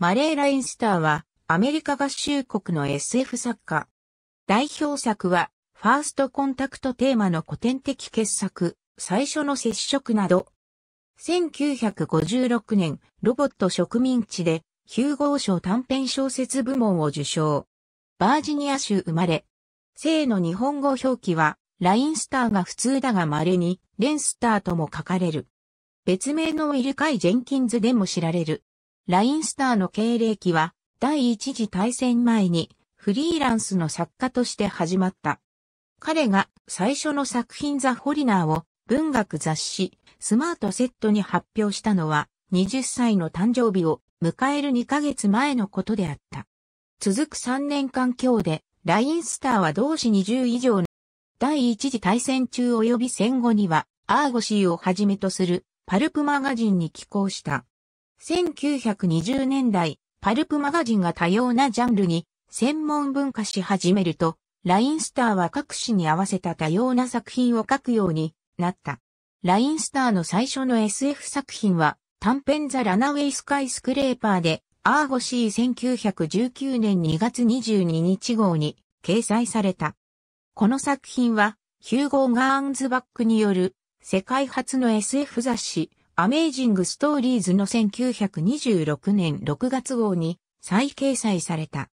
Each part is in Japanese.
マレー・ラインスターはアメリカ合衆国の SF 作家。代表作はファーストコンタクトテーマの古典的傑作、最初の接触など。1956年、ロボット植民地で、ヒューゴー賞短編小説部門を受賞。バージニア州生まれ。生の日本語表記は、ラインスターが普通だが稀に、レンスターとも書かれる。別名のウィルカイ・ジェンキンズでも知られる。ラインスターの経歴は、第一次大戦前に、フリーランスの作家として始まった。彼が最初の作品ザ・ホリナーを文学雑誌スマートセットに発表したのは20歳の誕生日を迎える2ヶ月前のことであった。続く3年間強でラインスターは同志20以上の第一次大戦中及び戦後にはアーゴシーをはじめとするパルプマガジンに寄稿した。1920年代、パルプマガジンが多様なジャンルに専門文化し始めると、ラインスターは各紙に合わせた多様な作品を書くようになった。ラインスターの最初の SF 作品は短編ザ・ラナウェイ・スカイ・スクレーパーで、アーゴシ C1919 年2月22日号に掲載された。この作品はヒューゴー・ガーンズバックによる世界初の SF 雑誌アメイジングストーリーズの1926年6月号に再掲載された。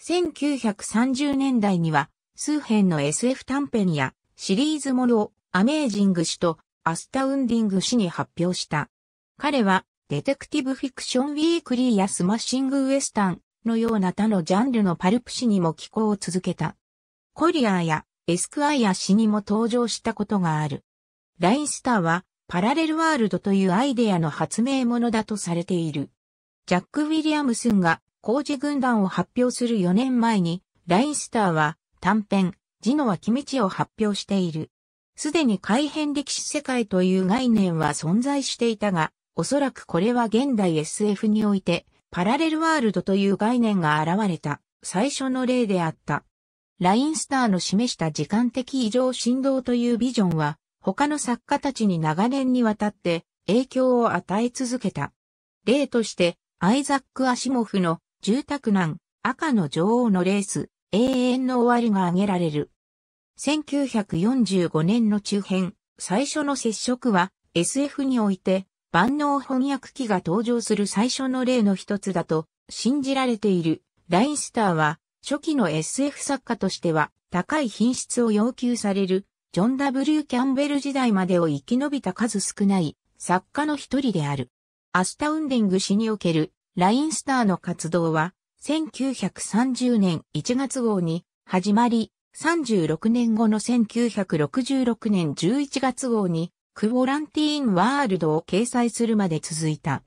1930年代には数編の SF 短編やシリーズものをアメイジング氏とアスタウンディング氏に発表した。彼はデテクティブフィクションウィークリーやスマッシングウエスタンのような他のジャンルのパルプ誌にも寄稿を続けた。コリアーやエスクアイア氏にも登場したことがある。ラインスターはパラレルワールドというアイデアの発明者だとされている。ジャック・ウィリアムスンが工事軍団を発表する4年前に、ラインスターは短編、ジノは君チを発表している。すでに改変歴史世界という概念は存在していたが、おそらくこれは現代 SF において、パラレルワールドという概念が現れた最初の例であった。ラインスターの示した時間的異常振動というビジョンは他の作家たちに長年にわたって影響を与え続けた。例として、アイザック・アシモフの住宅難、赤の女王のレース、永遠の終わりが挙げられる。1945年の中編、最初の接触は SF において万能翻訳機が登場する最初の例の一つだと信じられているラインスターは初期の SF 作家としては高い品質を要求されるジョン・ W・ キャンベル時代までを生き延びた数少ない作家の一人である。アスタウンディング氏におけるラインスターの活動は1930年1月号に始まり、36年後の1966年11月号にクボランティーンワールドを掲載するまで続いた。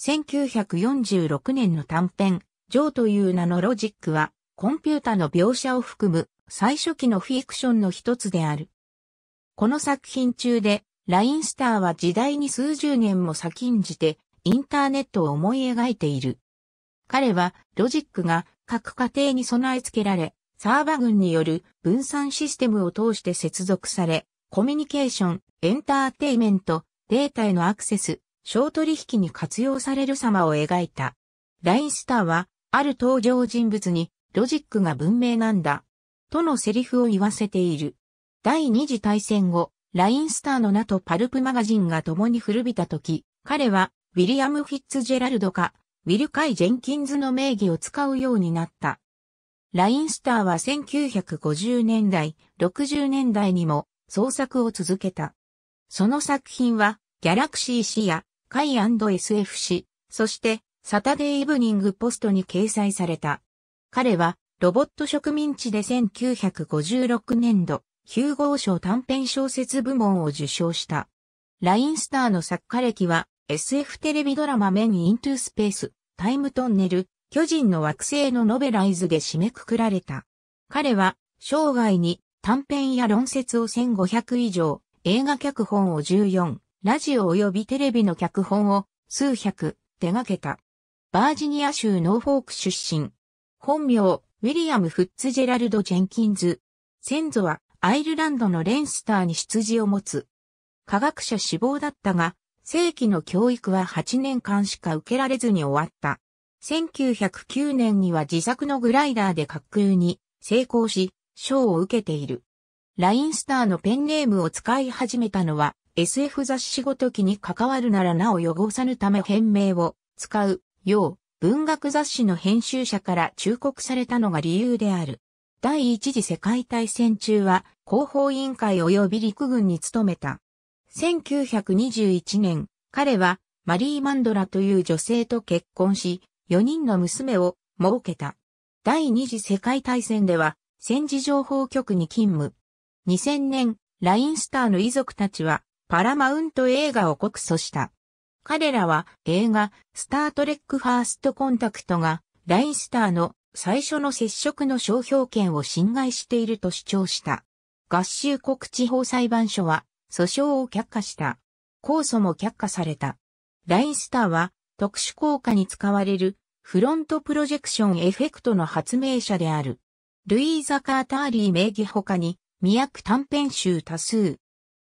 1946年の短編、ジョーという名のロジックは、コンピュータの描写を含む最初期のフィクションの一つである。この作品中で、ラインスターは時代に数十年も先んじて、インターネットを思い描いている。彼は、ロジックが各家庭に備え付けられ、サーバ群による分散システムを通して接続され、コミュニケーション、エンターテイメント、データへのアクセス、小取引に活用される様を描いた。ラインスターは、ある登場人物に、ロジックが文明なんだ、とのセリフを言わせている。第二次大戦後、ラインスターの名とパルプマガジンが共に古びた時、彼は、ウィリアム・フィッツジェラルドか、ウィル・カイ・ジェンキンズの名義を使うようになった。ラインスターは1950年代、60年代にも創作を続けた。その作品は、ギャラクシー誌や、カイ &SF 誌、そして、サタデーイブニングポストに掲載された。彼は、ロボット植民地で1956年度、ヒューゴー賞短編小説部門を受賞した。ラインスターの作家歴は、SF テレビドラマメン・イントゥ・スペース、タイムトンネル、巨人の惑星のノベライズで締めくくられた。彼は、生涯に短編や論説を1500以上、映画脚本を14、ラジオ及びテレビの脚本を数百手掛けた。バージニア州ノーフォーク出身。本名、ウィリアム・フッツジェラルド・ジェンキンズ。先祖はアイルランドのレンスターに羊を持つ。科学者志望だったが、正規の教育は8年間しか受けられずに終わった。1909年には自作のグライダーで滑空に成功し、賞を受けている。ラインスターのペンネームを使い始めたのは SF 雑誌ごときに関わるならなお汚さぬため変名を使うよう文学雑誌の編集者から忠告されたのが理由である。第一次世界大戦中は広報委員会及び陸軍に勤めた。1921年、彼はマリー・マンドラという女性と結婚し、4人の娘を設けた。第二次世界大戦では戦時情報局に勤務。2000年、ラインスターの遺族たちはパラマウント映画を告訴した。彼らは映画スタートレックファーストコンタクトがラインスターの最初の接触の商標権を侵害していると主張した。合衆国地方裁判所は訴訟を却下した。控訴も却下された。ラインスターは特殊効果に使われるフロントプロジェクションエフェクトの発明者である。ルイーザ・カーターリー名義他に、未訳短編集多数。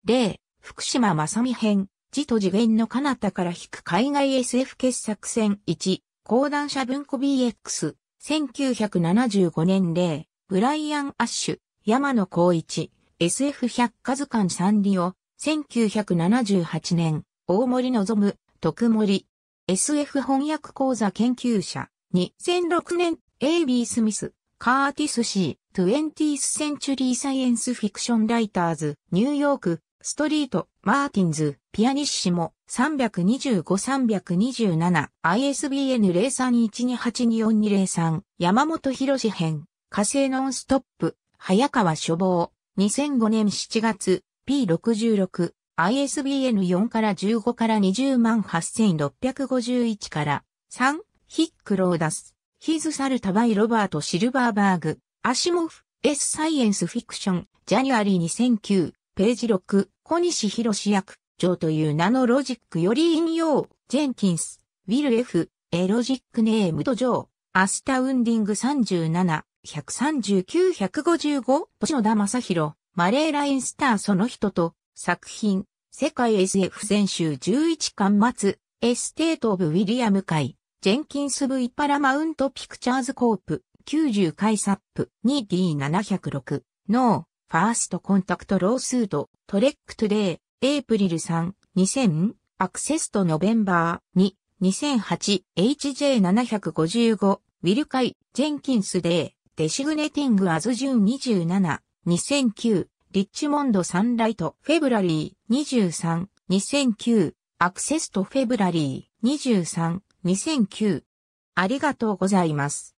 例、福島正美編、地と次元の彼方から引く海外 SF 傑作戦1、講談社文庫 BX、1975年例、ブライアン・アッシュ、山野光一、SF 百科図鑑サンリオ、1978年、大森望、徳森、SF 翻訳講座研究者、2006年、A.B. スミス、カーティス C、20th Century Science Fiction Writers、ニューヨーク、ストリート、マーティンズ、ピアニッシモ、325-327、ISBN0312824203、山本博士編、火星ノンストップ、早川処方、2005年7月、P66、ISBN4 から15から208,651から3、ヒックローダス、ヒズ・サルタバイ・ロバート・シルバーバーグ、アシモフ、S サイエンスフィクション、ジャニュアリー2009、ページ6、小西博士役、長という名のロジックより引用、ジェンキンス、ウィル F、エロジックネームとジョー、アスタウンディング37、139-155、星野田正宏、マレーラインスターその人と、作品、世界 SF 全集11巻末、エステート・オブ・ウィリアム会、ジェンキンス・ V・ パラマウント・ピクチャーズ・コープ、90回サップ、2D706、ノー、ファーストコンタクトロースード、トレックトゥデイ、エイプリル3、2000、アクセストノベンバー2、2008、HJ755、ウィルカイ、ジェンキンスデイ、デシグネティングアズジュン27、2009、リッチモンドサンライト、フェブラリー23、2009、アクセストフェブラリー23、2009。ありがとうございます。